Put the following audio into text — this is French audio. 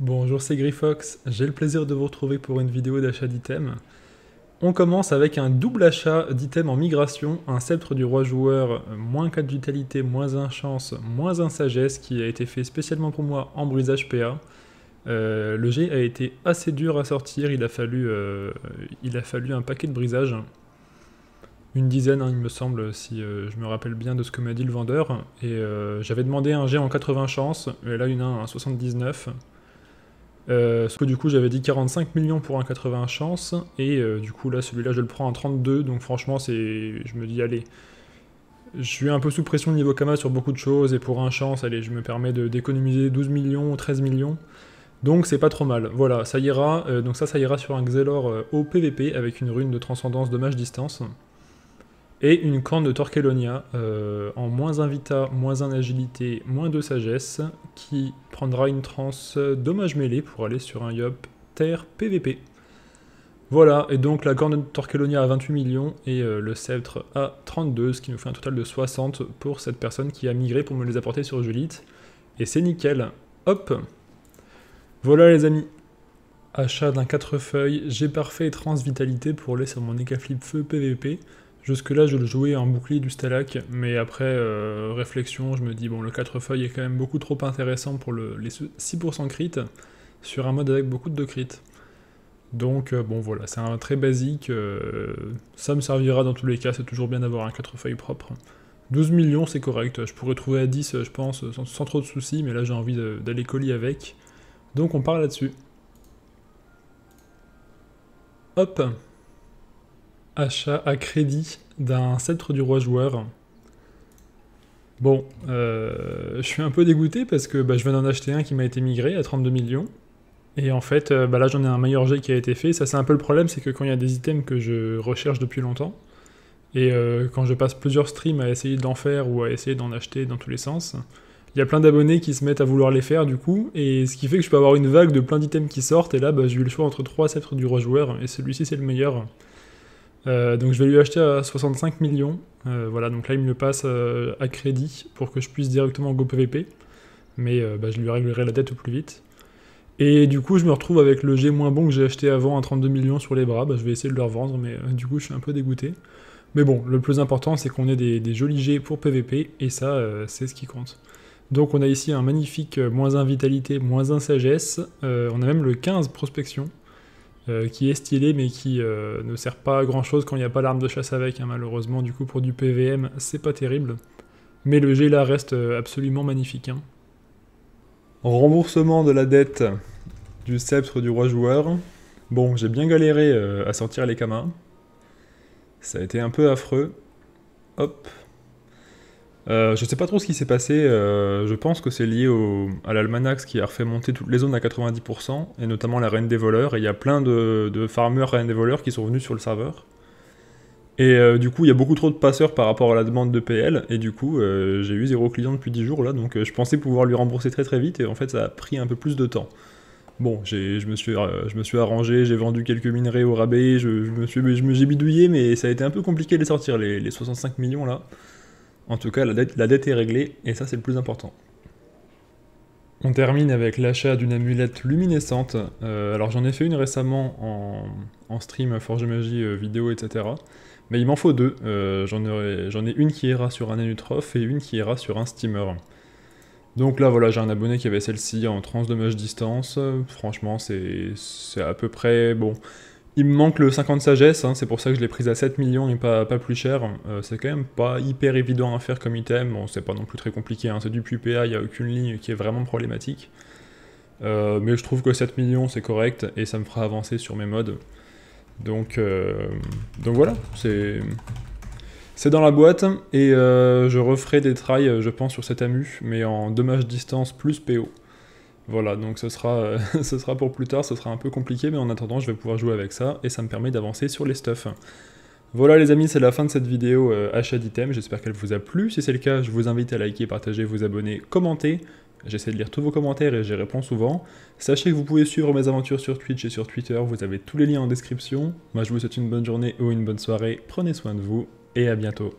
Bonjour, c'est Grifox. J'ai le plaisir de vous retrouver pour une vidéo d'achat d'items. On commence avec un double achat d'items en migration, un sceptre du roi joueur, moins 4 vitalité, moins 1 chance, moins 1 sagesse, qui a été fait spécialement pour moi en brisage PA. Euh, le jet a été assez dur à sortir, il a fallu, euh, il a fallu un paquet de brisages. Une dizaine, hein, il me semble, si euh, je me rappelle bien de ce que m'a dit le vendeur. Et j'avais demandé un jet en 80 chances, mais là une en 79. Euh, que du coup j'avais dit 45 millions pour un 80 chance, et euh, du coup là celui-là je le prends en 32, donc franchement c'est, je me dis allez, je suis un peu sous pression niveau Kama sur beaucoup de choses, et pour un chance, allez, je me permets d'économiser 12 millions ou 13 millions. Donc c'est pas trop mal. Voilà, ça ira. Euh, donc ça, ça ira sur un Xelor euh, au PVP avec une rune de transcendance dommage distance et une corne de Torquelonia euh, en moins 1 vita, moins 1 agilité, moins 2 sagesse, qui prendra une transe dommage mêlé pour aller sur un Yop Terre PVP. Voilà, et donc la corne de Torquelonia à 28 millions et euh, le sceptre à 32, ce qui nous fait un total de 60 pour cette personne qui a migré pour me les apporter sur Julite. Et c'est nickel. Hop Voilà les amis Achat d'un 4 feuilles, j'ai parfait et trans vitalité pour aller sur mon écaflip Feu PVP. Jusque-là, je le jouais en bouclier du Stalac, mais après euh, réflexion, je me dis, bon, le 4 feuilles est quand même beaucoup trop intéressant pour les 6% crit sur un mode avec beaucoup de crit. Donc, euh, bon, voilà, c'est un très basique. Euh, ça me servira dans tous les cas, c'est toujours bien d'avoir un 4 feuilles propre. 12 millions, c'est correct. Je pourrais trouver à 10, je pense, sans, trop de soucis, mais là, j'ai envie d'aller coller avec. Donc, on part là-dessus. Hop achat à crédit d'un sceptre du roi joueur. Bon, euh, je suis un peu dégoûté parce que bah, je viens d'en acheter un qui m'a été migré à 32 millions. Et en fait, euh, bah, là j'en ai un meilleur jet qui a été fait. Ça c'est un peu le problème, c'est que quand il y a des items que je recherche depuis longtemps, et euh, quand je passe plusieurs streams à essayer d'en faire ou à essayer d'en acheter dans tous les sens, il y a plein d'abonnés qui se mettent à vouloir les faire du coup, et ce qui fait que je peux avoir une vague de plein d'items qui sortent, et là bah, j'ai eu le choix entre trois sceptres du roi joueur, et celui-ci c'est le meilleur. Euh, donc je vais lui acheter à 65 millions. Euh, voilà, donc là il me le passe euh, à crédit pour que je puisse directement go PVP. Mais bah, je lui réglerai la dette au plus vite. Et du coup je me retrouve avec le G moins bon que j'ai acheté avant à 32 millions sur les bras. Bah, je vais essayer de le revendre, mais du coup je suis un peu dégoûté. Mais bon, le plus important c'est qu'on ait des, jolis G pour PVP et ça c'est ce qui compte. Donc on a ici un magnifique moins 1 vitalité, moins 1 sagesse. on a même le 15 prospection. Euh, qui est stylé mais qui euh, ne sert pas à grand chose quand il n'y a pas l'arme de chasse avec. Hein. malheureusement, du coup, pour du PVM, c'est pas terrible. Mais le G là reste euh, absolument magnifique. Hein. Remboursement de la dette du sceptre du roi joueur. Bon, j'ai bien galéré à sortir les camins. Ça a été un peu affreux. Hop, je euh, je sais pas trop ce qui s'est passé, euh, je pense que c'est lié à l'Almanax qui a refait monter toutes les zones à 90%, et notamment la Reine des Voleurs, et il y a plein de, farmers Reine des Voleurs qui sont venus sur le serveur. Et euh, du coup, il y a beaucoup trop de passeurs par rapport à la demande de PL, et du coup, j'ai eu zéro client depuis 10 jours là, donc je pensais pouvoir lui rembourser très très vite, et en fait ça a pris un peu plus de temps. Bon, je me, suis, je me suis arrangé, j'ai vendu quelques minerais au rabais, je, me suis, je me, bidouillé, mais ça a été un peu compliqué de les sortir, les 65 millions là. En tout cas, la dette, est réglée et ça c'est le plus important. On termine avec l'achat d'une amulette luminescente. Euh, alors j'en ai fait une récemment en, stream Forge Magie euh, vidéo, etc. Mais il m'en faut deux. Euh, j'en ai une qui ira sur un Anutroph et une qui ira sur un Steamer. Donc là voilà, j'ai un abonné qui avait celle-ci en transdommage distance. Franchement, c'est à peu près bon. Il me manque le 50 sagesse, hein, c'est pour ça que je l'ai prise à 7 millions et pas, pas plus cher. Euh, c'est quand même pas hyper évident à faire comme item, bon, c'est pas non plus très compliqué, hein. c'est du PA, il n'y a aucune ligne qui est vraiment problématique. Euh, mais je trouve que 7 millions c'est correct et ça me fera avancer sur mes modes. Donc, euh, donc voilà, c'est... C'est dans la boîte et je referai des trails je pense, sur cet AMU, mais en dommage distance plus PO. Voilà, donc ce sera, euh, ce sera pour plus tard, ce sera un peu compliqué, mais en attendant, je vais pouvoir jouer avec ça, et ça me permet d'avancer sur les stuffs. Voilà les amis, c'est la fin de cette vidéo euh, achat d'items, j'espère qu'elle vous a plu. Si c'est le cas, je vous invite à liker, partager, vous abonner, commenter. J'essaie de lire tous vos commentaires et j'y réponds souvent. Sachez que vous pouvez suivre mes aventures sur Twitch et sur Twitter, vous avez tous les liens en description. Moi je vous souhaite une bonne journée ou une bonne soirée, prenez soin de vous et à bientôt.